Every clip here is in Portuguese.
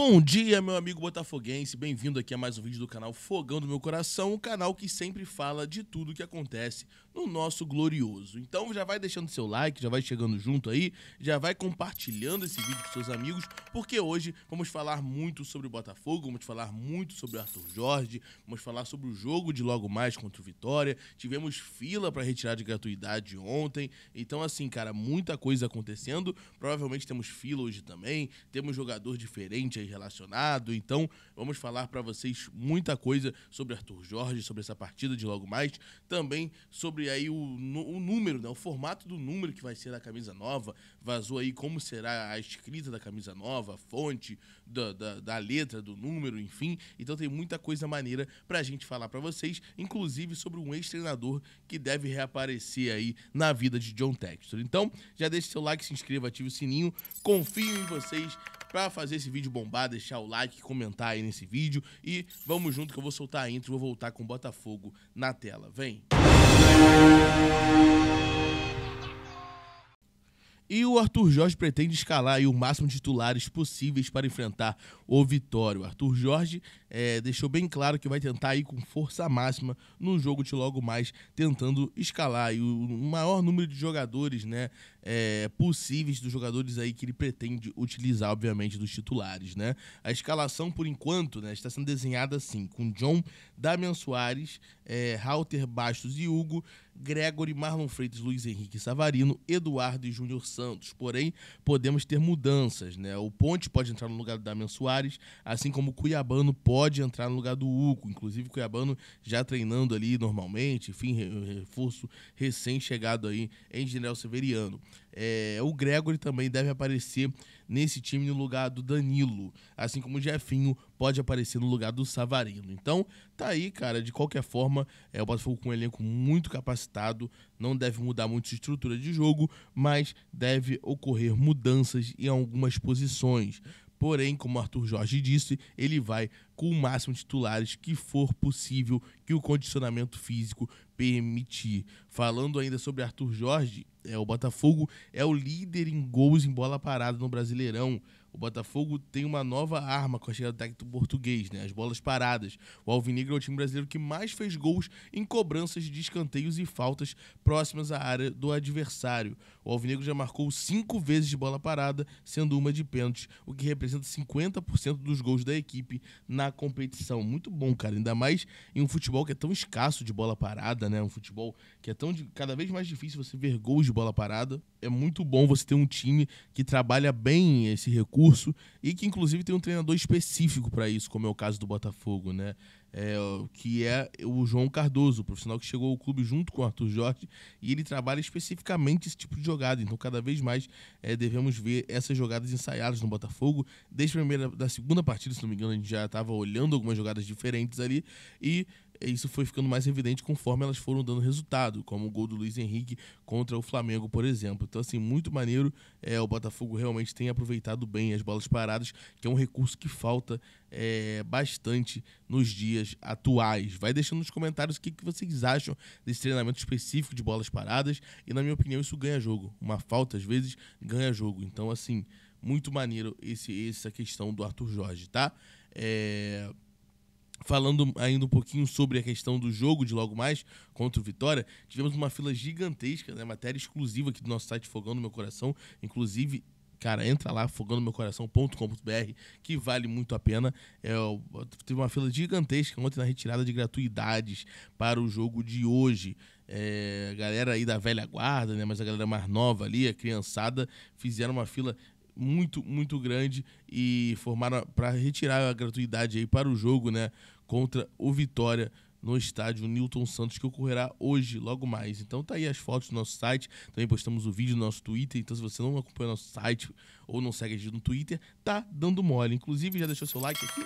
Bom dia, meu amigo botafoguense. Bem-vindo aqui a mais um vídeo do canal Fogão do Meu Coração, o canal que sempre fala de tudo que acontece no nosso glorioso. Então já vai deixando seu like, já vai chegando junto aí, já vai compartilhando esse vídeo com seus amigos, porque hoje vamos falar muito sobre o Botafogo, vamos falar muito sobre o Arthur Jorge, vamos falar sobre o jogo de logo mais contra o Vitória. Tivemos fila para retirar de gratuidade ontem. Então assim, cara, muita coisa acontecendo. Provavelmente temos fila hoje também, temos jogador diferente aí relacionado. Então, vamos falar para vocês muita coisa sobre Arthur Jorge, sobre essa partida de logo mais, também sobre aí o, o número, né, o formato do número que vai ser da camisa nova. Vazou aí como será a escrita da camisa nova, a fonte da, da, da letra, do número, enfim. Então, tem muita coisa maneira para a gente falar para vocês, inclusive sobre um ex-treinador que deve reaparecer aí na vida de John Textor. Então, já deixe seu like, se inscreva, ative o sininho. Confio em vocês. Para fazer esse vídeo bombar, deixar o like, comentar aí nesse vídeo. E vamos junto que eu vou soltar a intro vou voltar com o Botafogo na tela. Vem! E o Arthur Jorge pretende escalar o máximo de titulares possíveis para enfrentar o Vitória. O Arthur Jorge é, deixou bem claro que vai tentar ir com força máxima no jogo de logo mais, tentando escalar e o maior número de jogadores né, é, possíveis dos jogadores aí que ele pretende utilizar, obviamente, dos titulares. Né? A escalação, por enquanto, né, está sendo desenhada assim, com John, Damian Soares, é, Halter, Bastos e Hugo, Gregory, Marlon Freitas, Luiz Henrique Savarino, Eduardo e Júnior Santos. Porém, podemos ter mudanças. Né? O Ponte pode entrar no lugar do Damian Soares, assim como o Cuiabano pode pode entrar no lugar do Uco. Inclusive, o Cuiabano já treinando ali normalmente, enfim, reforço recém-chegado aí em General Severiano. É, o Gregory também deve aparecer nesse time no lugar do Danilo, assim como o Jefinho pode aparecer no lugar do Savarino. Então, tá aí, cara, de qualquer forma, é, o Botafogo com um elenco muito capacitado, não deve mudar muito a estrutura de jogo, mas deve ocorrer mudanças em algumas posições. Porém, como o Arthur Jorge disse, ele vai com o máximo de titulares que for possível que o condicionamento físico permitir. Falando ainda sobre Arthur Jorge, é, o Botafogo é o líder em gols em bola parada no Brasileirão. O Botafogo tem uma nova arma com a chegada do técnico português, né? As bolas paradas. O Alvinegro é o time brasileiro que mais fez gols em cobranças de escanteios e faltas próximas à área do adversário. O Alvinegro já marcou cinco vezes de bola parada, sendo uma de pênalti, o que representa 50% dos gols da equipe na competição. Muito bom, cara. Ainda mais em um futebol que é tão escasso de bola parada, né? Um futebol que é tão cada vez mais difícil você ver gols de bola parada. É muito bom você ter um time que trabalha bem esse recurso curso e que inclusive tem um treinador específico para isso, como é o caso do Botafogo, né? É, que é o João Cardoso, profissional que chegou ao clube junto com o Arthur Jorge, e ele trabalha especificamente esse tipo de jogada. Então, cada vez mais é, devemos ver essas jogadas ensaiadas no Botafogo. Desde a primeira, da segunda partida, se não me engano, a gente já estava olhando algumas jogadas diferentes ali. E isso foi ficando mais evidente conforme elas foram dando resultado, como o gol do Luiz Henrique contra o Flamengo, por exemplo. Então, assim, muito maneiro. É, o Botafogo realmente tem aproveitado bem as bolas paradas, que é um recurso que falta é, bastante nos dias atuais. Vai deixando nos comentários o que, que vocês acham desse treinamento específico de bolas paradas. E, na minha opinião, isso ganha jogo. Uma falta, às vezes, ganha jogo. Então, assim, muito maneiro esse, essa questão do Arthur Jorge, tá? É. Falando ainda um pouquinho sobre a questão do jogo de logo mais contra o Vitória, tivemos uma fila gigantesca, né? Matéria exclusiva aqui do nosso site Fogão no Meu Coração. Inclusive, cara, entra lá, fogando-meu-coração.com.br, que vale muito a pena. É, teve uma fila gigantesca ontem na retirada de gratuidades para o jogo de hoje. É, galera aí da velha guarda, né? Mas a galera mais nova ali, a criançada, fizeram uma fila muito, muito grande e formaram para retirar a gratuidade aí para o jogo, né? Contra o Vitória no estádio Newton Santos, que ocorrerá hoje, logo mais. Então tá aí as fotos do nosso site, também postamos o vídeo no nosso Twitter, então se você não acompanha nosso site ou não segue a gente no Twitter, tá dando mole. Inclusive, já deixou seu like aqui?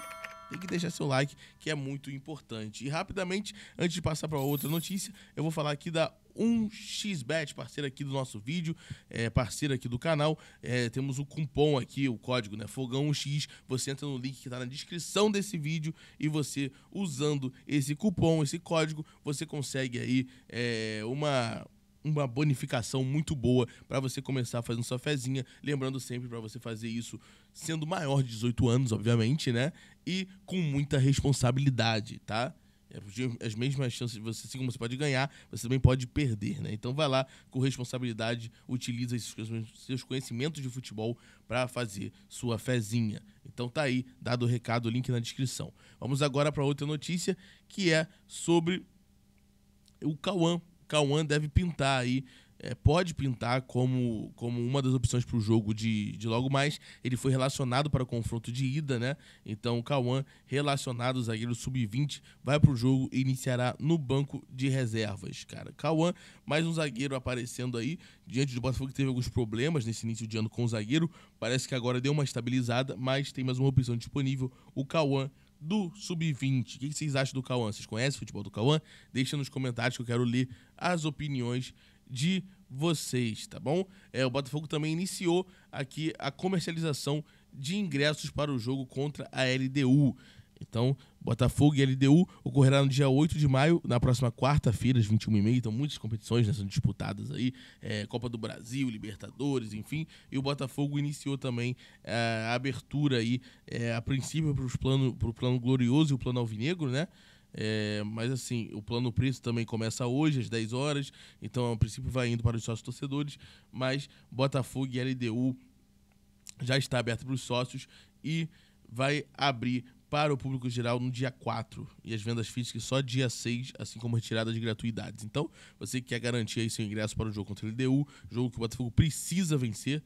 Tem que deixar seu like, que é muito importante. E rapidamente, antes de passar para outra notícia, eu vou falar aqui da um xbet parceiro aqui do nosso vídeo, é, parceiro aqui do canal. É, temos o cupom aqui, o código, né? Fogão1x. Você entra no link que está na descrição desse vídeo e você, usando esse cupom, esse código, você consegue aí é, uma uma bonificação muito boa para você começar fazendo sua fezinha. Lembrando sempre para você fazer isso sendo maior de 18 anos, obviamente, né? E com muita responsabilidade, tá? É, as mesmas chances de você, assim como você pode ganhar, você também pode perder, né? Então vai lá com responsabilidade, utiliza esses, seus conhecimentos de futebol para fazer sua fezinha. Então tá aí, dado o recado, o link na descrição. Vamos agora para outra notícia, que é sobre o Cauã. Cauã deve pintar aí é, pode pintar como, como uma das opções para o jogo de, de logo mais. Ele foi relacionado para o confronto de ida, né? Então o Cauã, relacionado, zagueiro sub-20, vai para o jogo e iniciará no banco de reservas, cara. Cauã, mais um zagueiro aparecendo aí, diante do Botafogo que teve alguns problemas nesse início de ano com o zagueiro. Parece que agora deu uma estabilizada, mas tem mais uma opção disponível, o Cauã do Sub-20. O que vocês acham do Cauã? Vocês conhecem o futebol do Cauã? Deixa nos comentários que eu quero ler as opiniões de vocês, tá bom? É, o Botafogo também iniciou aqui a comercialização de ingressos para o jogo contra a LDU. Então, Botafogo e LDU ocorrerá no dia 8 de maio, na próxima quarta-feira, às 21h30. Então, muitas competições né, sendo disputadas aí: é, Copa do Brasil, Libertadores, enfim. E o Botafogo iniciou também é, a abertura aí, é, a princípio, para o plano, plano glorioso e o plano alvinegro, né? É, mas assim, o plano preço também começa hoje, às 10 horas. Então, a princípio, vai indo para os sócios torcedores. Mas Botafogo e LDU já está aberto para os sócios e vai abrir para o público geral no dia 4 e as vendas físicas só dia 6, assim como retirada de gratuidades. Então, você que quer garantir aí seu ingresso para o jogo contra o LDU, jogo que o Botafogo precisa vencer,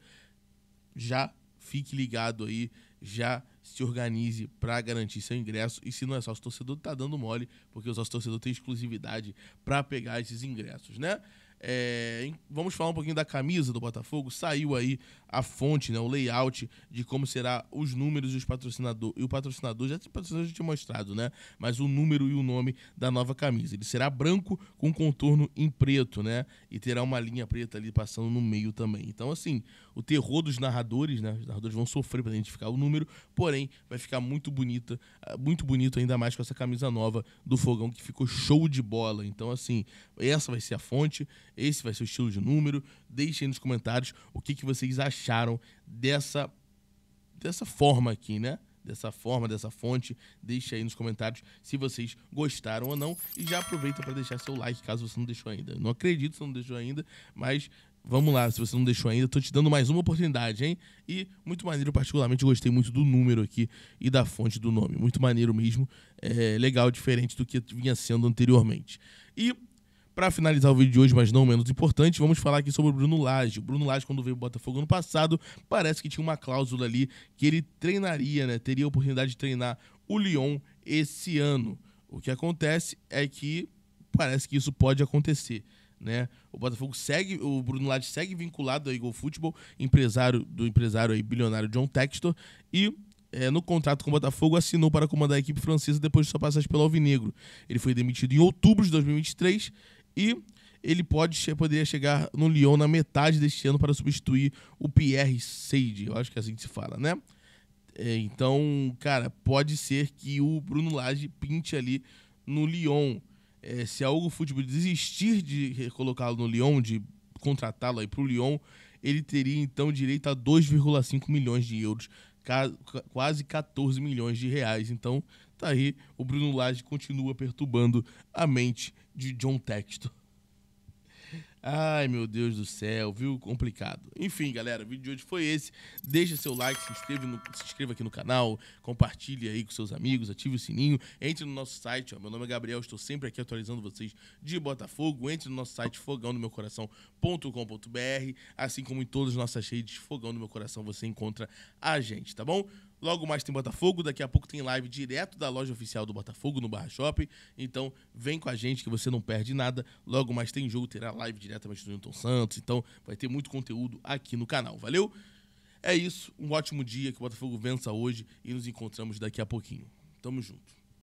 já fique ligado aí, já se organize para garantir seu ingresso. E se não é sócio torcedor, tá dando mole, porque o sócio torcedor tem exclusividade para pegar esses ingressos, né? É, vamos falar um pouquinho da camisa do Botafogo. Saiu aí a fonte, né, o layout de como será os números e os patrocinador e o patrocinador já tem patrocinador já tinha mostrado, né? Mas o número e o nome da nova camisa. Ele será branco com contorno em preto, né? E terá uma linha preta ali passando no meio também. Então assim, o terror dos narradores, né? Os narradores vão sofrer para identificar o número, porém vai ficar muito bonita, ah, muito bonito ainda mais com essa camisa nova do Fogão que ficou show de bola. Então assim, essa vai ser a fonte esse vai ser o estilo de número. Deixem aí nos comentários o que, que vocês acharam dessa, dessa forma aqui, né? Dessa forma, dessa fonte. Deixe aí nos comentários se vocês gostaram ou não. E já aproveita para deixar seu like caso você não deixou ainda. Não acredito que você não deixou ainda, mas Vamos lá, se você não deixou ainda, tô te dando mais uma oportunidade, hein? E muito maneiro, particularmente gostei muito do número aqui e da fonte do nome. Muito maneiro mesmo, é, legal, diferente do que vinha sendo anteriormente. E para finalizar o vídeo de hoje, mas não menos importante, vamos falar aqui sobre o Bruno Lage. O Bruno Lage, quando veio o Botafogo ano passado, parece que tinha uma cláusula ali que ele treinaria, né? Teria a oportunidade de treinar o Lyon esse ano. O que acontece é que parece que isso pode acontecer. Né? O Botafogo segue, o Bruno Lage segue vinculado ao Eagle Futebol, empresário do empresário aí, bilionário John Textor, e é, no contrato com o Botafogo, assinou para comandar a equipe francesa depois de sua passagem pelo Alvinegro. Ele foi demitido em outubro de 2023 e ele pode, poderia chegar no Lyon na metade deste ano para substituir o Pierre Seide, eu acho que é assim que se fala, né? É, então, cara, pode ser que o Bruno Lage pinte ali no Lyon. É, se algo Futebol tipo, desistir de colocá-lo no Lyon, de contratá-lo aí para o Lyon, ele teria então direito a 2,5 milhões de euros, quase 14 milhões de reais. Então, Tá aí, o Bruno Lage continua perturbando a mente de John Texto. Ai, meu Deus do céu, viu? Complicado. Enfim, galera, o vídeo de hoje foi esse. Deixa seu like, se inscreva, no, se inscreva aqui no canal, compartilhe aí com seus amigos, ative o sininho, entre no nosso site. Ó, meu nome é Gabriel, estou sempre aqui atualizando vocês de Botafogo. Entre no nosso site Fogão coração.com.br, assim como em todas as nossas redes Fogão do Meu Coração você encontra a gente, tá bom? Logo mais tem Botafogo, daqui a pouco tem live direto da loja oficial do Botafogo no Barra Shop. Então vem com a gente que você não perde nada. Logo mais tem jogo, terá live diretamente do Newton Santos. Então vai ter muito conteúdo aqui no canal. Valeu? É isso, um ótimo dia, que o Botafogo vença hoje e nos encontramos daqui a pouquinho. Tamo junto.